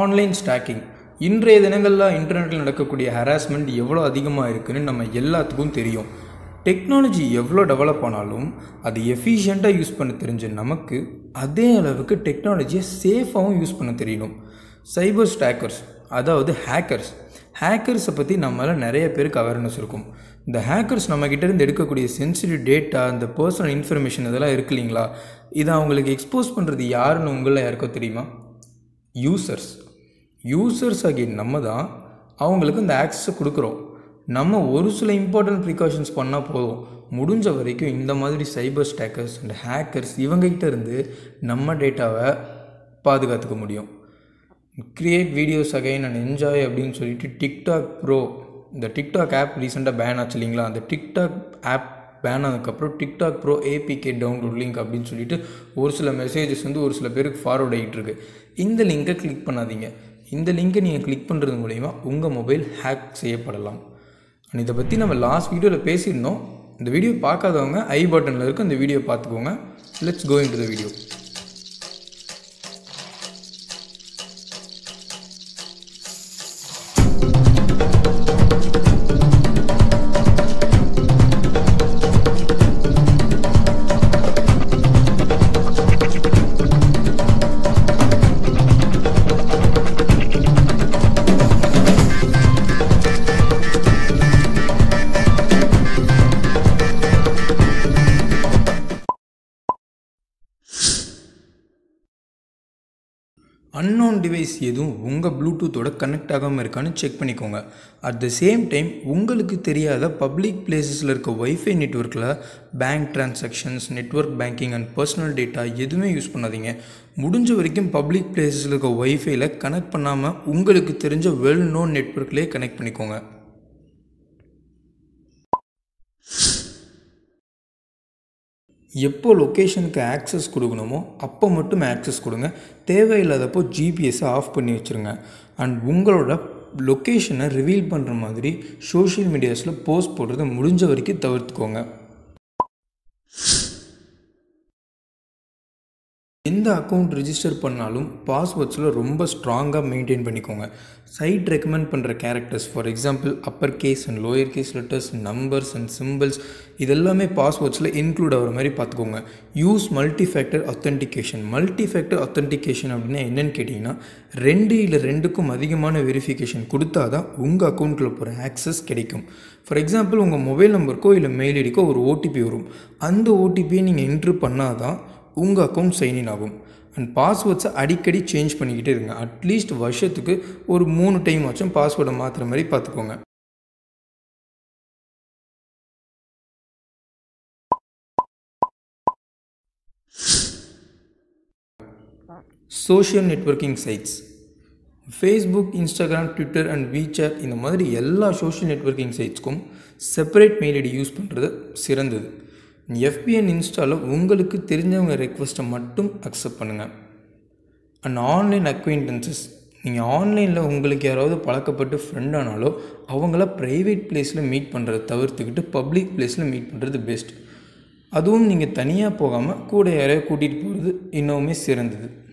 online stacking இன்றைய தினங்களில் இன்டர்நெட்டில் நடக்கக்கூடிய ஹராஸ்மெண்ட் எவ்வளோ அதிகமாக இருக்குதுன்னு நம்ம எல்லாத்துக்கும் தெரியும் டெக்னாலஜி எவ்வளோ டெவலப் ஆனாலும் அது எஃபிஷியண்ட்டாக யூஸ் பண்ண தெரிஞ்ச நமக்கு அதே அளவுக்கு டெக்னாலஜியை சேஃபாகவும் யூஸ் பண்ண தெரியணும் சைபர் ஸ்டாக்கர்ஸ் அதாவது ஹேக்கர்ஸ் ஹேக்கர்ஸை பற்றி நம்மளால் நிறைய பேருக்கு அவேர்னஸ் இருக்கும் இந்த ஹேக்கர்ஸ் நம்மக்கிட்ட இருந்து எடுக்கக்கூடிய சென்சிட்டிவ் டேட்டா இந்த பர்சனல் இன்ஃபர்மேஷன் இதெல்லாம் இருக்கு இல்லைங்களா இதை அவங்களுக்கு எக்ஸ்போஸ் பண்ணுறது யாருன்னு உங்களில் யாருக்கோ தெரியுமா யூசர்ஸ் யூசர்ஸ் ஆகிய நம்ம தான் அவங்களுக்கு இந்த ஆக்சஸை கொடுக்குறோம் நம்ம ஒரு சில இம்பார்ட்டன்ட் ப்ரிகாஷன்ஸ் பண்ணால் போதும் முடிஞ்ச வரைக்கும் இந்த மாதிரி சைபர் ஸ்டேக்கர்ஸ் அண்ட் ஹேக்கர்ஸ் இவங்ககிட்ட இருந்து நம்ம டேட்டாவை பாதுகாத்துக்க முடியும் create videos again and enjoy அப்படின்னு சொல்லிட்டு டிக்டாக் ப்ரோ இந்த டிக்டாக் ஆப் ரீசெண்டாக பேன் ஆச்சு இல்லைங்களா அந்த டிக்டாக் ஆப் பேன் ஆனதுக்கப்புறம் TikTok pro APK download link அப்படின்னு சொல்லிட்டு ஒரு சில மெசேஜஸ் வந்து ஒரு சில பேருக்கு ஃபார்வர்ட் ஆகிட்டு இருக்கு இந்த லிங்கை கிளிக் பண்ணாதீங்க இந்த லிங்கை நீங்கள் கிளிக் பண்ணுறது மூலயமா உங்கள் மொபைல் ஹேக் செய்யப்படலாம் அண்ட் இதை பற்றி நம்ம லாஸ்ட் வீடியோவில் பேசியிருந்தோம் இந்த வீடியோ பார்க்காதவங்க ஐ பட்டனில் இருக்க இந்த வீடியோ பார்த்துக்கோங்க let's go into the video unknown device எதுவும் உங்கள் ப்ளூடூத்தோட கனெக்ட் ஆகாமல் இருக்கான்னு செக் பண்ணிக்கோங்க அட் த சேம் டைம் உங்களுக்கு தெரியாத பப்ளிக் பிளேசஸில் இருக்க ஒய்ஃபை நெட்ஒர்க்கில் bank transactions network banking and personal data எதுவுமே யூஸ் பண்ணாதீங்க முடிஞ்ச வரைக்கும் பப்ளிக் பிளேசஸில் இருக்க ஒய்ஃபைல கனெக்ட் பண்ணாமல் உங்களுக்கு தெரிஞ்ச வெல் நோன் நெட்ஒர்க்லேயே கனெக்ட் பண்ணிக்கோங்க எப்போ லொக்கேஷனுக்கு ஆக்சஸ் கொடுக்கணுமோ அப்போ மட்டும் ஆக்சஸ் கொடுங்க தேவையில்லாதப்போ ஜிபிஎஸ்ஸை ஆஃப் பண்ணி வச்சுருங்க அண்ட் உங்களோட லொக்கேஷனை ரிவீல் பண்ணுற மாதிரி சோஷியல் மீடியாஸில் போஸ்ட் போடுறதை முடிஞ்ச வரைக்கும் தவிர்த்துக்கோங்க எந்த அக்கௌண்ட் ரிஜிஸ்டர் பண்ணாலும் பாஸ்வேர்ட்ஸில் ரொம்ப ஸ்ட்ராங்காக மெயின்டைன் பண்ணிக்கோங்க சைட் ரெக்கமெண்ட் பண்ணுற characters for example upper case and lower case letters numbers and simbles இதெல்லாமே பாஸ்வேர்ட்ஸில் இன்க்ளூட் ஆகிற மாதிரி பார்த்துக்கோங்க use multi factor authentication multi factor authentication அப்படின்னா என்னென்னு கேட்டிங்கன்னா ரெண்டு இல்லை ரெண்டுக்கும் அதிகமான வெரிஃபிகேஷன் கொடுத்தா தான் உங்கள் அக்கௌண்ட்டில் போகிற ஆக்சஸ் கிடைக்கும் ஃபார் எக்ஸாம்பிள் உங்கள் மொபைல் நம்பருக்கோ இல்லை மெயில் ஐடிக்கோ ஒரு ஓடிபி வரும் அந்த ஓடிபியை நீங்கள் என்ட்ரு பண்ணால் தான் உங்கள் அக்கௌண்ட் சைனின் ஆகும் அண்ட் பாஸ்வேர்ட்ஸை அடிக்கடி சேஞ்ச் பண்ணிக்கிட்டே இருங்க அட்லீஸ்ட் வருஷத்துக்கு ஒரு மூணு டைம் ஆச்சும் பாஸ்வேர்டை மாற்றுற மாதிரி பார்த்துக்கோங்க social networking sites Facebook Instagram Twitter and WeChat இந்த மாதிரி எல்லா சோஷியல் நெட்ஒர்க்கிங் சைட்ஸ்க்கும் செப்பரேட் மெயில் ஐடி யூஸ் பண்ணுறது சிறந்தது எஃபிஎன் இன்ஸ்டாவில் உங்களுக்கு தெரிஞ்சவங்க ரெக்வஸ்ட்டை மட்டும் அக்செப்ட் பண்ணுங்கள் அண்ட் ஆன்லைன் அக்வைண்டன்சஸ் நீங்கள் ஆன்லைனில் உங்களுக்கு யாராவது பழக்கப்பட்டு ஃப்ரெண்ட் ஆனாலோ அவங்கள ப்ரைவேட் பிளேஸில் மீட் பண்ணுறத தவிர்த்துக்கிட்டு பப்ளிக் பிளேஸில் மீட் பண்ணுறது பெஸ்ட் அதுவும் நீங்கள் தனியாக போகாமல் கூட யாரையோ கூட்டிகிட்டு போகிறது இன்னமுமே சிறந்தது